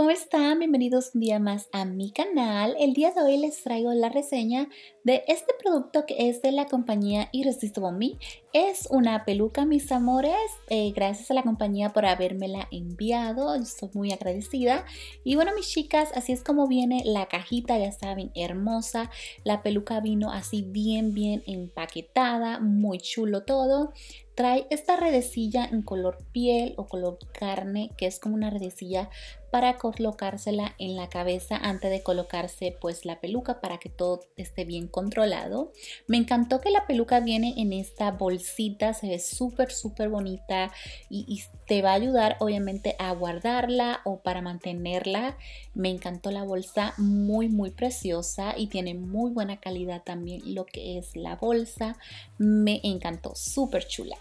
¿cómo están? Bienvenidos un día más a mi canal. El día de hoy les traigo la reseña de este producto que es de la compañía Irresistible Me. Es una peluca, mis amores. Eh, gracias a la compañía por habérmela enviado. Estoy muy agradecida. Y bueno, mis chicas, así es como viene la cajita. Ya saben, hermosa. La peluca vino así bien, bien empaquetada. Muy chulo todo trae esta redecilla en color piel o color carne, que es como una redecilla para colocársela en la cabeza antes de colocarse pues la peluca para que todo esté bien controlado. Me encantó que la peluca viene en esta bolsita, se ve súper súper bonita y, y, te va a ayudar obviamente a guardarla o para mantenerla. Me encantó la bolsa, muy muy preciosa y tiene muy buena calidad también lo que es la bolsa. Me encantó, súper chula.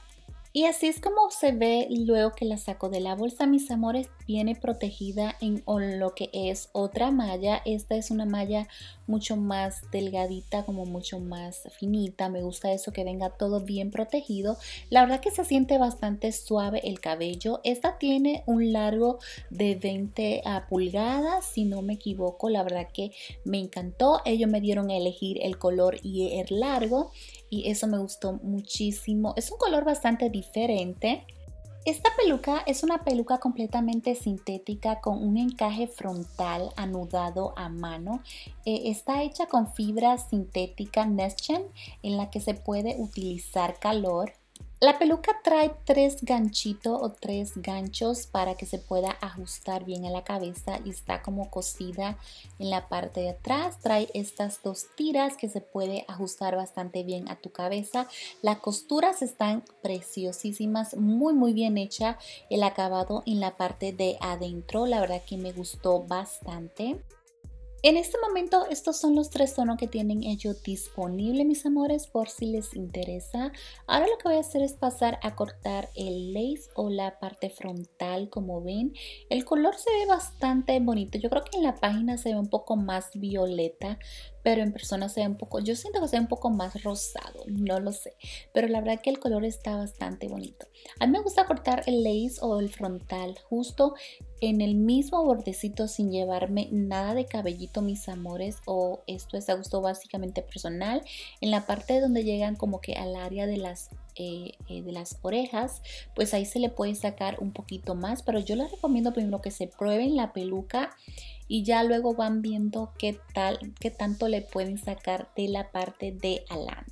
Y así es como se ve luego que la saco de la bolsa, mis amores viene protegida en lo que es otra malla. Esta es una malla mucho más delgadita, como mucho más finita. Me gusta eso que venga todo bien protegido. La verdad que se siente bastante suave el cabello. Esta tiene un largo de 20 pulgadas, si no me equivoco. La verdad que me encantó. Ellos me dieron a elegir el color y el largo y eso me gustó muchísimo. Es un color bastante diferente. Esta peluca es una peluca completamente sintética con un encaje frontal anudado a mano. Eh, está hecha con fibra sintética Neschen en la que se puede utilizar calor la peluca trae tres ganchitos o tres ganchos para que se pueda ajustar bien a la cabeza y está como cosida en la parte de atrás. Trae estas dos tiras que se puede ajustar bastante bien a tu cabeza. Las costuras están preciosísimas, muy muy bien hecha el acabado en la parte de adentro. La verdad que me gustó bastante. En este momento estos son los tres tonos que tienen ellos disponible mis amores por si les interesa. Ahora lo que voy a hacer es pasar a cortar el lace o la parte frontal como ven. El color se ve bastante bonito, yo creo que en la página se ve un poco más violeta pero en persona se ve un poco, yo siento que se ve un poco más rosado, no lo sé, pero la verdad que el color está bastante bonito. A mí me gusta cortar el lace o el frontal justo en el mismo bordecito sin llevarme nada de cabellito, mis amores, o esto es a gusto básicamente personal, en la parte donde llegan como que al área de las eh, eh, de las orejas, pues ahí se le puede sacar un poquito más, pero yo les recomiendo primero que se prueben la peluca y ya luego van viendo qué tal, qué tanto le pueden sacar de la parte de adelante.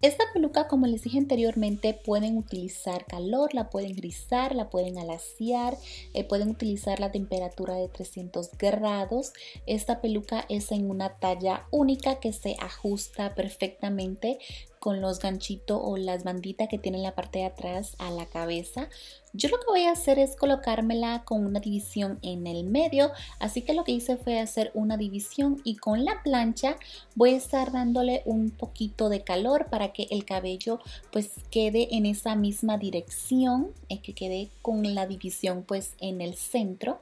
Esta peluca, como les dije anteriormente, pueden utilizar calor, la pueden grisar, la pueden alaciar, eh, pueden utilizar la temperatura de 300 grados. Esta peluca es en una talla única que se ajusta perfectamente con los ganchitos o las banditas que tienen la parte de atrás a la cabeza. Yo lo que voy a hacer es colocármela con una división en el medio, así que lo que hice fue hacer una división y con la plancha voy a estar dándole un poquito de calor para que el cabello pues quede en esa misma dirección, eh, que quede con la división pues en el centro.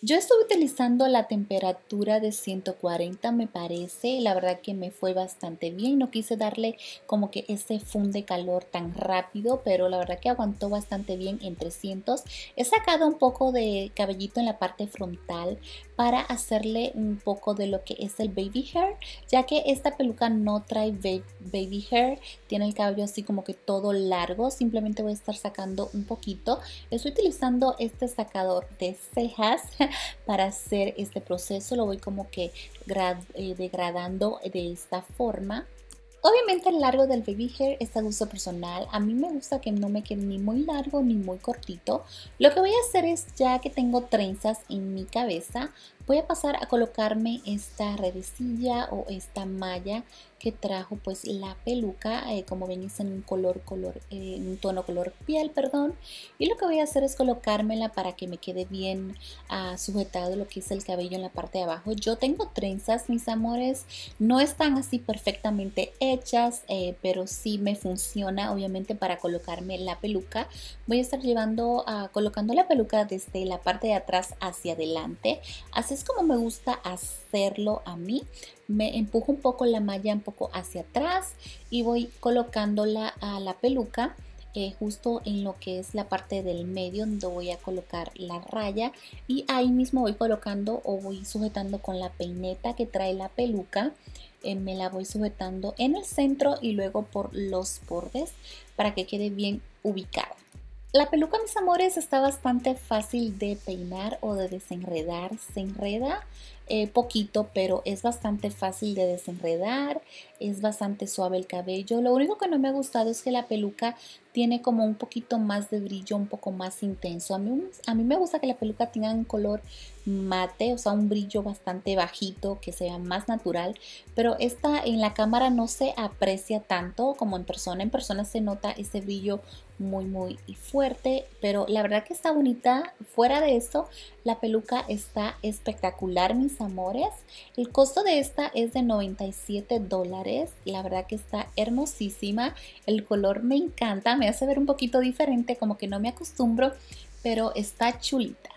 Yo estuve utilizando la temperatura de 140, me parece. La verdad que me fue bastante bien. No quise darle como que ese funde calor tan rápido, pero la verdad que aguantó bastante bien en 300. He sacado un poco de cabellito en la parte frontal para hacerle un poco de lo que es el baby hair, ya que esta peluca no trae baby hair. Tiene el cabello así como que todo largo. Simplemente voy a estar sacando un poquito. Estoy utilizando este sacador de cejas para hacer este proceso. Lo voy como que eh, degradando de esta forma. Obviamente el largo del baby hair es a gusto personal, a mí me gusta que no me quede ni muy largo ni muy cortito. Lo que voy a hacer es, ya que tengo trenzas en mi cabeza, Voy a pasar a colocarme esta redecilla o esta malla que trajo pues la peluca, eh, como ven es en un color, color, eh, en un tono color piel, perdón. Y lo que voy a hacer es colocármela para que me quede bien ah, sujetado lo que es el cabello en la parte de abajo. Yo tengo trenzas, mis amores, no están así perfectamente hechas, eh, pero sí me funciona obviamente para colocarme la peluca. Voy a estar llevando, ah, colocando la peluca desde la parte de atrás hacia adelante. Así como me gusta hacerlo a mí. Me empujo un poco la malla un poco hacia atrás y voy colocándola a la peluca. Eh, justo en lo que es la parte del medio donde voy a colocar la raya y ahí mismo voy colocando o voy sujetando con la peineta que trae la peluca eh, me la voy sujetando en el centro y luego por los bordes para que quede bien ubicada la peluca, mis amores, está bastante fácil de peinar o de desenredar. Se enreda eh, poquito, pero es bastante fácil de desenredar. Es bastante suave el cabello. Lo único que no me ha gustado es que la peluca tiene como un poquito más de brillo, un poco más intenso. A mí, a mí me gusta que la peluca tenga un color mate, o sea, un brillo bastante bajito, que sea más natural. Pero esta en la cámara no se aprecia tanto como en persona. En persona se nota ese brillo muy muy fuerte, pero la verdad que está bonita. Fuera de eso, la peluca está espectacular, mis amores. El costo de esta es de 97 dólares. La verdad que está hermosísima. El color me encanta, me hace ver un poquito diferente, como que no me acostumbro, pero está chulita.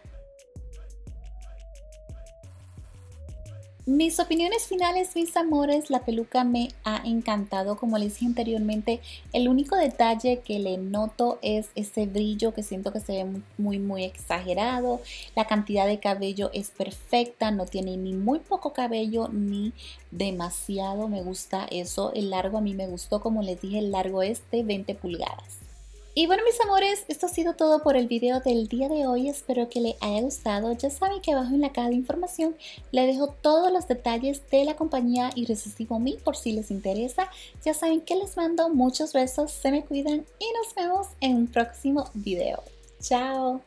Mis opiniones finales, mis amores, la peluca me ha encantado. Como les dije anteriormente, el único detalle que le noto es ese brillo que siento que se ve muy, muy exagerado. La cantidad de cabello es perfecta, no tiene ni muy poco cabello ni demasiado. Me gusta eso. El largo a mí me gustó, como les dije, el largo es de 20 pulgadas. Y bueno mis amores, esto ha sido todo por el video del día de hoy, espero que les haya gustado, ya saben que abajo en la caja de información le dejo todos los detalles de la compañía Irresistivo Me por si les interesa, ya saben que les mando muchos besos, se me cuidan y nos vemos en un próximo video. ¡Chao!